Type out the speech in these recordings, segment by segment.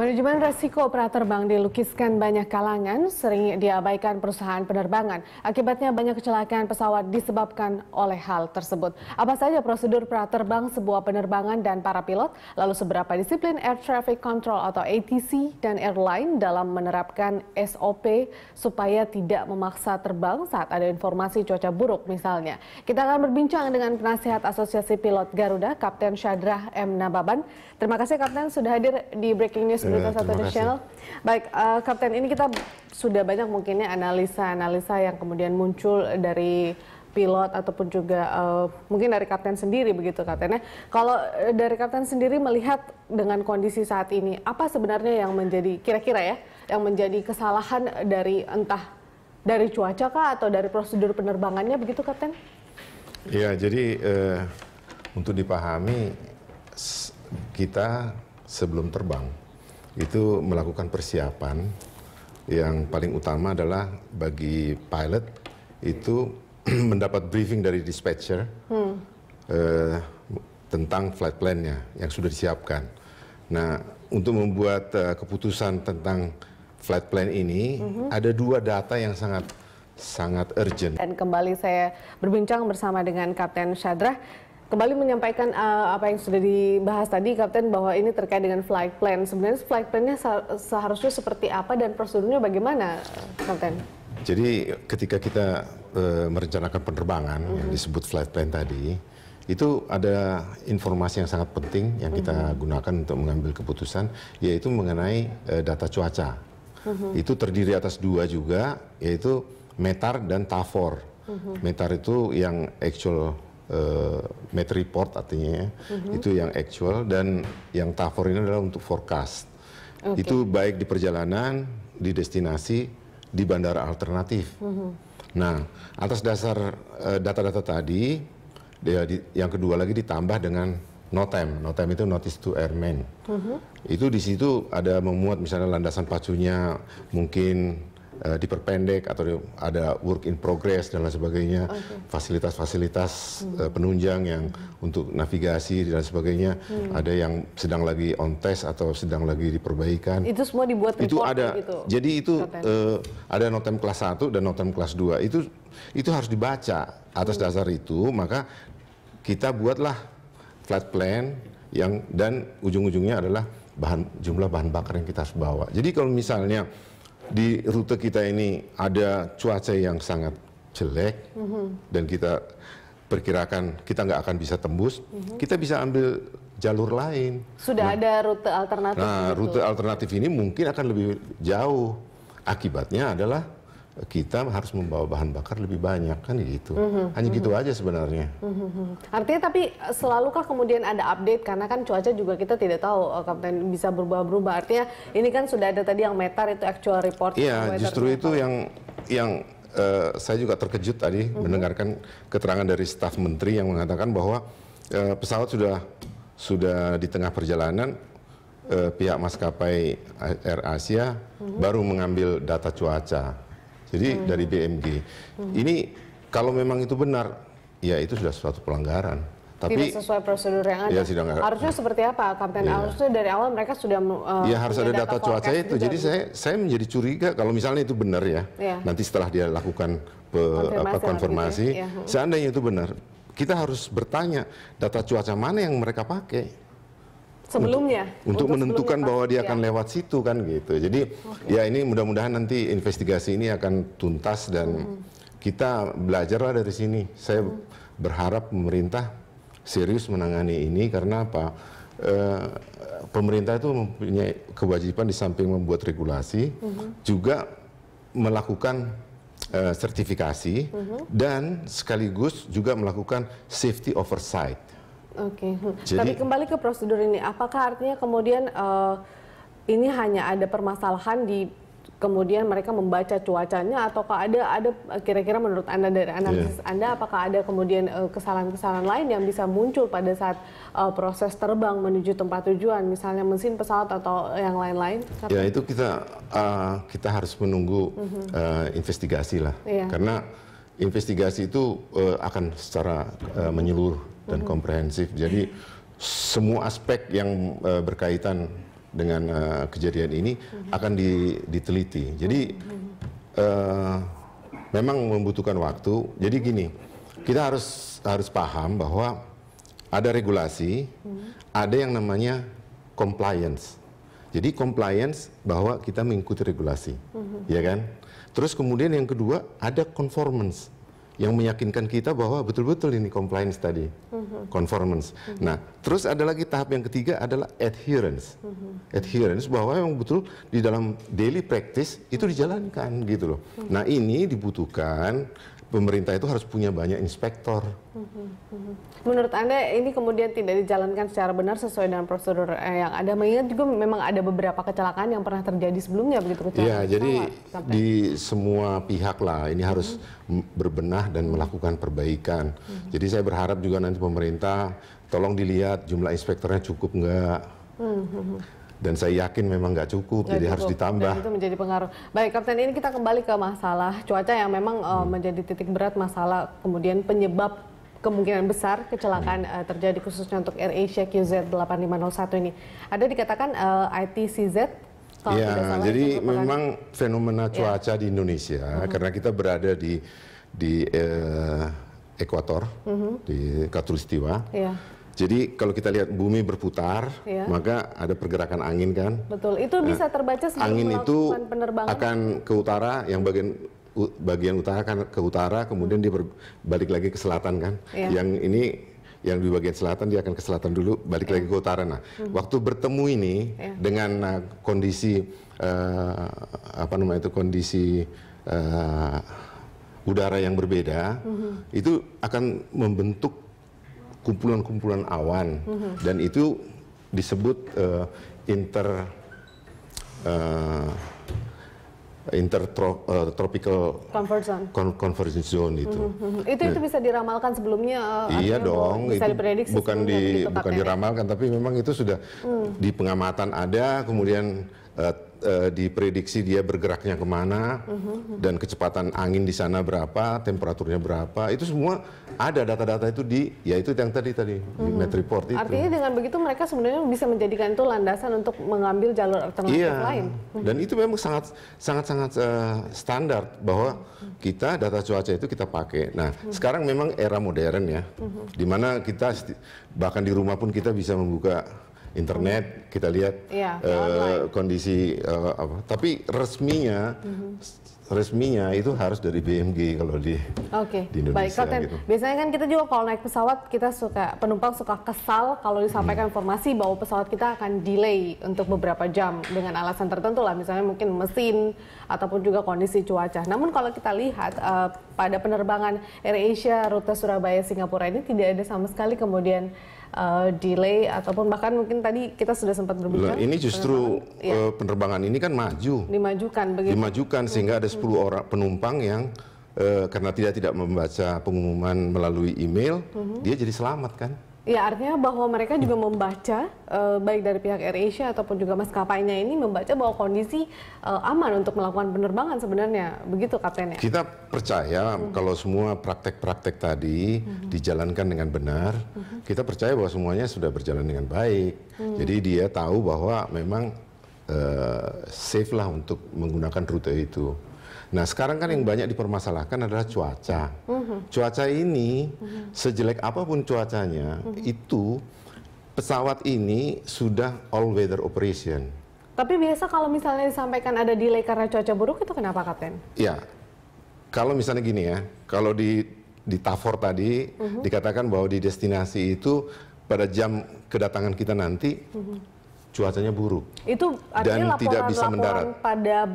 Manajemen resiko operator bank dilukiskan banyak kalangan, sering diabaikan perusahaan penerbangan. Akibatnya banyak kecelakaan pesawat disebabkan oleh hal tersebut. Apa saja prosedur operator bank sebuah penerbangan dan para pilot, lalu seberapa disiplin Air Traffic Control atau ATC dan airline dalam menerapkan SOP supaya tidak memaksa terbang saat ada informasi cuaca buruk misalnya. Kita akan berbincang dengan penasihat Asosiasi Pilot Garuda, Kapten Syadrah M. Nababan. Terima kasih Kapten sudah hadir di Breaking News Universitas Satu Michelle. Baik, uh, Kapten, ini kita sudah banyak mungkinnya analisa-analisa yang kemudian muncul dari pilot ataupun juga uh, mungkin dari kapten sendiri begitu kaptennya. Kalau eh, dari kapten sendiri melihat dengan kondisi saat ini, apa sebenarnya yang menjadi kira-kira ya yang menjadi kesalahan dari entah dari cuaca kah atau dari prosedur penerbangannya begitu kapten? Ya, jadi uh, untuk dipahami kita sebelum terbang itu melakukan persiapan yang paling utama adalah bagi pilot itu mendapat briefing dari dispatcher hmm. eh, tentang flight plan-nya yang sudah disiapkan. Nah, untuk membuat uh, keputusan tentang flight plan ini, mm -hmm. ada dua data yang sangat sangat urgent. Dan kembali saya berbincang bersama dengan Kapten Syadrah kembali menyampaikan uh, apa yang sudah dibahas tadi Kapten bahwa ini terkait dengan flight plan. Sebenarnya flight plan-nya seharusnya seperti apa dan prosedurnya bagaimana Kapten? Jadi ketika kita uh, merencanakan penerbangan mm -hmm. yang mm-hmm. disebut flight plan tadi, itu ada informasi yang sangat penting yang kita mm -hmm. gunakan untuk mengambil keputusan yaitu mengenai uh, data cuaca. Mm -hmm. Itu terdiri atas dua juga yaitu METAR dan TAFOR. Mm -hmm. METAR itu yang actual uh, met report artinya ya. Mm-hmm. Itu yang actual dan yang TAFOR ini adalah untuk forecast. Okay. Itu baik di perjalanan, di destinasi, di bandara alternatif. Mm-hmm. Nah, atas dasar uh, data-data tadi, dia di, yang kedua lagi ditambah dengan notem. Notem itu notice to airmen. Mm-hmm. Itu di situ ada memuat misalnya landasan pacunya, mungkin uh, diperpendek atau ada work in progress dan lain sebagainya, fasilitas-fasilitas okay. hmm. uh, penunjang yang hmm. untuk navigasi dan sebagainya, hmm. ada yang sedang lagi on test atau sedang lagi diperbaikan. Itu semua dibuat itu ada. Gitu. Jadi itu uh, ada notem kelas 1 dan notem kelas 2. Itu itu harus dibaca. Atas hmm. dasar itu maka kita buatlah flat plan yang dan ujung-ujungnya adalah bahan jumlah bahan bakar yang kita harus bawa. Jadi kalau misalnya di rute kita ini ada cuaca yang sangat jelek mm -hmm. dan kita perkirakan kita nggak akan bisa tembus, mm -hmm. kita bisa ambil jalur lain. Sudah nah, ada rute alternatif. Nah, gitu. rute alternatif ini mungkin akan lebih jauh. Akibatnya adalah kita harus membawa bahan bakar lebih banyak kan gitu. Mm -hmm. Hanya mm -hmm. gitu aja sebenarnya. Mm -hmm. Artinya tapi eh, selalukah kemudian ada update karena kan cuaca juga kita tidak tahu eh, Kapten bisa berubah-berubah. Artinya ini kan sudah ada tadi yang meter itu actual report. Iya, justru report. itu yang yang uh, saya juga terkejut tadi mm -hmm. mendengarkan keterangan dari staf menteri yang mengatakan bahwa uh, pesawat sudah sudah di tengah perjalanan uh, pihak maskapai Air Asia mm -hmm. baru mengambil data cuaca jadi hmm. dari BMG. Hmm. Ini kalau memang itu benar, ya itu sudah suatu pelanggaran. Tapi tidak sesuai prosedur yang ada. Ya, harusnya seperti apa? Kapten? ya. harusnya dari awal mereka sudah uh, ya harus ada data, cuaca itu. Jadi gitu. saya saya menjadi curiga kalau misalnya itu benar ya. ya. Nanti setelah dia lakukan pe, konfirmasi, apa, konfirmasi gitu ya. Hmm. seandainya itu benar, kita harus bertanya data cuaca mana yang mereka pakai sebelumnya untuk, untuk menentukan bahwa dia iya. akan lewat situ kan gitu. Jadi okay. ya ini mudah-mudahan nanti investigasi ini akan tuntas dan hmm. kita belajarlah dari sini. Saya hmm. berharap pemerintah serius menangani ini karena apa? E, pemerintah itu mempunyai kewajiban di samping membuat regulasi hmm. juga melakukan eh, sertifikasi -huh. Hmm. dan sekaligus juga melakukan safety oversight. Oke. Okay. Tapi kembali ke prosedur ini, apakah artinya kemudian uh, ini hanya ada permasalahan di kemudian mereka membaca cuacanya ataukah ada ada kira-kira menurut anda dari analisis yeah. anda apakah ada kemudian eh, kesalahan-kesalahan lain yang bisa muncul pada saat uh, proses terbang menuju tempat tujuan misalnya mesin pesawat atau yang lain-lain? Ya itu kita uh, kita harus menunggu mm -hmm. uh, investigasi lah yeah. karena investigasi itu uh, akan secara uh, menyeluruh dan komprehensif. Jadi semua aspek yang uh, berkaitan dengan uh, kejadian ini akan di, diteliti. Jadi uh, memang membutuhkan waktu. Jadi gini, kita harus harus paham bahwa ada regulasi, ada yang namanya compliance. Jadi compliance bahwa kita mengikuti regulasi, ya kan? Terus kemudian yang kedua ada conformance yang meyakinkan kita bahwa betul-betul ini compliance tadi, mm-hmm. conformance. Mm-hmm. Nah, terus ada lagi tahap yang ketiga adalah adherence. Mm-hmm. Adherence bahwa yang betul di dalam daily practice itu dijalankan gitu loh. Mm-hmm. Nah, ini dibutuhkan pemerintah itu harus punya banyak inspektor. Menurut Anda ini kemudian tidak dijalankan secara benar sesuai dengan prosedur eh, yang ada, mengingat juga memang ada beberapa kecelakaan yang pernah terjadi sebelumnya begitu kecelakaan. Iya, jadi sampai. di semua pihak lah ini harus hmm. berbenah dan melakukan perbaikan. Hmm. Jadi saya berharap juga nanti pemerintah tolong dilihat jumlah inspektornya cukup enggak. Hmm. Mhm dan saya yakin memang nggak cukup, gak jadi cukup. harus ditambah. Dan itu menjadi pengaruh. Baik, Kapten, ini kita kembali ke masalah cuaca yang memang eh, hmm. uh, menjadi titik berat masalah kemudian penyebab kemungkinan besar kecelakaan hmm. uh, terjadi khususnya untuk Air Asia QZ8501 ini. Ada dikatakan uh, eh, ITCZ kalau ya, jadi memang fenomena iya. cuaca ya. di Indonesia hmm. karena kita berada di di uh, ekuator, hmm. di katulistiwa. Yeah. Jadi kalau kita lihat bumi berputar, ya. maka ada pergerakan angin kan? Betul. Itu nah, bisa terbaca nah, Angin itu penerbangan. akan ke utara, yang bagian bagian utara kan ke utara, kemudian dia balik lagi ke selatan kan? Ya. Yang ini yang di bagian selatan dia akan ke selatan dulu, balik ya. lagi ke utara. Nah, hmm. waktu bertemu ini ya. dengan uh, kondisi uh, apa namanya itu kondisi uh, udara yang berbeda, hmm. itu akan membentuk kumpulan-kumpulan awan mm-hmm. dan itu disebut uh, inter uh, eh, intertropical eh, uh, comfort zone, con convergence zone itu. Mm-hmm. Itu nah, itu bisa diramalkan sebelumnya. Uh, iya dong, bisa itu diprediksi bukan di gitu, bukan diramalkan, tapi memang itu sudah mm. di pengamatan ada, kemudian uh, uh, diprediksi dia bergeraknya kemana uhum. dan kecepatan angin di sana berapa, temperaturnya berapa, itu semua ada data-data itu di yaitu yang tadi tadi di mhm. Met Report itu. Artinya dengan begitu mereka sebenarnya bisa menjadikan itu landasan untuk mengambil jalur alternatif iya. lain. Mhm. Dan itu memang sangat sangat sangat uh, standar bahwa kita data cuaca itu kita pakai. Nah uhum. sekarang memang era modern ya, mhm. dimana kita bahkan di rumah pun kita bisa membuka internet kita lihat ya, uh, kondisi uh, apa tapi resminya mm -hmm. resminya itu harus dari BMG kalau di okay. di Indonesia Baik, gitu. biasanya kan kita juga kalau naik pesawat kita suka penumpang suka kesal kalau disampaikan hmm. informasi bahwa pesawat kita akan delay untuk beberapa jam dengan alasan tertentu lah misalnya mungkin mesin ataupun juga kondisi cuaca. Namun kalau kita lihat uh, pada penerbangan AirAsia rute Surabaya Singapura ini tidak ada sama sekali kemudian uh, delay ataupun bahkan mungkin tadi kita sudah sempat berbicara. Nah, ini justru penerbangan, eh, iya. penerbangan ini kan maju. Dimajukan begitu. Dimajukan sehingga ada 10 mm-hmm. orang penumpang yang uh, karena tidak tidak membaca pengumuman melalui email, hmm. dia jadi selamat kan. Ya artinya bahwa mereka juga membaca uh, baik dari pihak Asia ataupun juga maskapainya ini membaca bahwa kondisi uh, aman untuk melakukan penerbangan sebenarnya begitu kaptennya. Kita percaya hmm. kalau semua praktek-praktek tadi hmm. dijalankan dengan benar, hmm. kita percaya bahwa semuanya sudah berjalan dengan baik. Hmm. Jadi dia tahu bahwa memang uh, safe lah untuk menggunakan rute itu. Nah sekarang kan yang banyak dipermasalahkan adalah cuaca. Mm-hmm. Cuaca ini mm-hmm. sejelek apapun cuacanya mm-hmm. itu pesawat ini sudah all weather operation. Tapi biasa kalau misalnya disampaikan ada delay karena cuaca buruk itu kenapa kapten? Ya kalau misalnya gini ya kalau di di Tafor tadi uh-huh. dikatakan bahwa di destinasi itu pada jam kedatangan kita nanti uh-huh. cuacanya buruk. Itu dan tidak bisa mendarat pada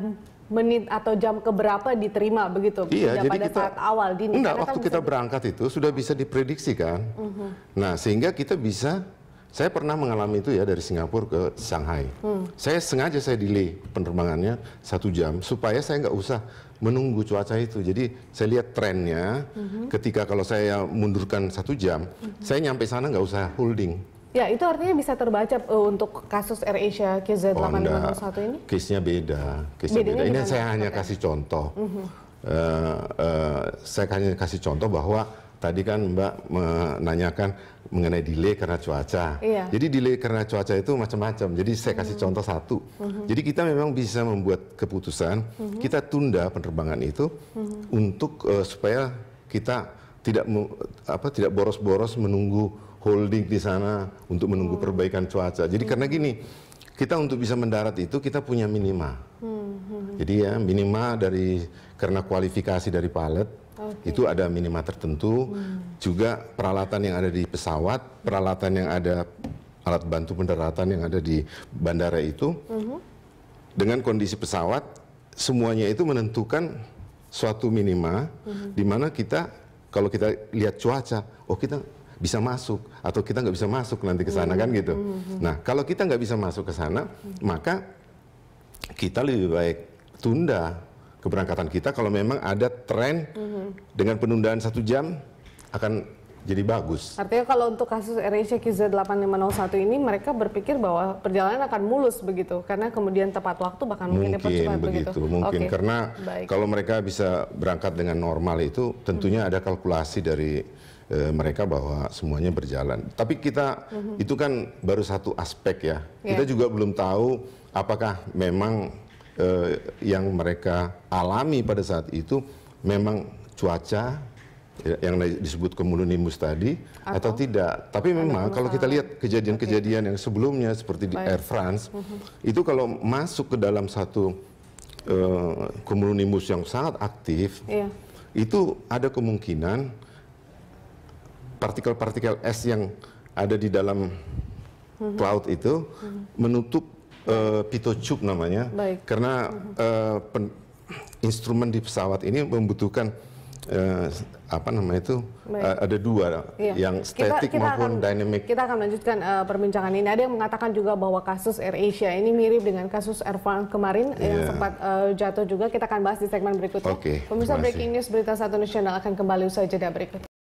menit atau jam keberapa diterima begitu iya, ya, jadi pada kita, saat awal dini enggak, kan waktu kan kita berangkat itu sudah bisa diprediksi kan uh mhm. -huh. nah sehingga kita bisa saya pernah mengalami itu ya dari Singapura ke Shanghai -huh. Hmm. saya sengaja saya delay penerbangannya satu jam supaya saya nggak usah menunggu cuaca itu jadi saya lihat trennya uh mhm. -huh. ketika kalau saya mundurkan satu jam uh mhm. -huh. saya nyampe sana nggak usah holding Ya, itu artinya bisa terbaca uh, untuk kasus AirAsia kz 851 oh, ini? Case-nya beda. Case beda. Ini saya hanya kasih contoh. Uh -huh. uh, uh, saya hanya kasih contoh bahwa tadi kan Mbak menanyakan mengenai delay karena cuaca. Iya. Jadi delay karena cuaca itu macam-macam. Jadi saya kasih -huh. Mhm. contoh satu. -huh. Mhm. Jadi kita memang bisa membuat keputusan -huh. Mhm. kita tunda penerbangan itu -huh. untuk uh, supaya kita tidak apa tidak boros-boros menunggu holding di sana untuk menunggu hmm. perbaikan cuaca. Jadi hmm. karena gini, kita untuk bisa mendarat itu kita punya minima. Hmm, Jadi ya minima dari karena kualifikasi dari pilot Okay. Itu ada minima tertentu, hmm. juga peralatan yang ada di pesawat, peralatan yang ada alat bantu pendaratan yang ada di bandara itu, hmm. dengan kondisi pesawat, semuanya itu menentukan suatu minima, hmm. di mana kita kalau kita lihat cuaca, oh kita bisa masuk atau kita nggak bisa masuk nanti ke sana hmm. kan gitu. Hmm. Nah kalau kita nggak bisa masuk ke sana hmm. maka kita lebih baik tunda keberangkatan kita kalau memang ada tren hmm. dengan penundaan satu jam akan jadi bagus. Artinya kalau untuk kasus AirAsia QZ8501 ini mereka berpikir bahwa perjalanan akan mulus begitu karena kemudian tepat waktu bahkan mungkin, mungkin cepat begitu. begitu. Mungkin okay. karena Baik. kalau mereka bisa berangkat dengan normal itu tentunya hmm. ada kalkulasi dari e, mereka bahwa semuanya berjalan. Tapi kita hmm. itu kan baru satu aspek ya. Yeah. Kita juga belum tahu apakah memang e, yang mereka alami pada saat itu memang cuaca Ya, yang disebut komunimus tadi atau, atau tidak. Tapi memang kalau kita lihat kejadian-kejadian yang sebelumnya seperti di Baik. Air France uh mhm. -huh. itu kalau masuk ke dalam satu uh, yang sangat aktif yeah. itu ada kemungkinan partikel-partikel es yang ada di dalam uh mhm. -huh. cloud itu uh mhm. -huh. menutup uh, eh, pitocup namanya Baik. karena uh, pen, instrumen di pesawat ini membutuhkan eh, apa namanya itu uh, ada dua iya. yang statik maupun akan, dynamic. Kita akan lanjutkan uh, perbincangan ini. Ada yang mengatakan juga bahwa kasus Air Asia ini mirip dengan kasus Air France kemarin yeah. yang iya. sempat uh, jatuh juga. Kita akan bahas di segmen berikutnya. Okay, Pemirsa Breaking News Berita Satu Nasional akan kembali usai jeda berikut.